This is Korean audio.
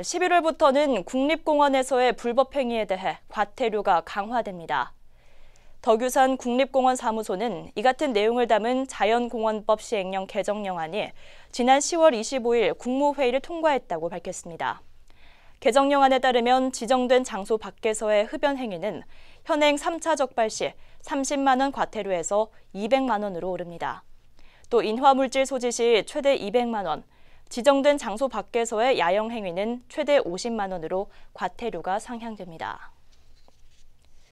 11월부터는 국립공원에서의 불법 행위에 대해 과태료가 강화됩니다. 덕유산 국립공원 사무소는 이 같은 내용을 담은 자연공원법 시행령 개정령안이 지난 10월 25일 국무회의를 통과했다고 밝혔습니다. 개정령안에 따르면 지정된 장소 밖에서의 흡연 행위는 현행 3차 적발 시 30만 원 과태료에서 200만 원으로 오릅니다. 또 인화물질 소지 시 최대 200만 원, 지정된 장소 밖에서의 야영 행위는 최대 50만 원으로 과태료가 상향됩니다.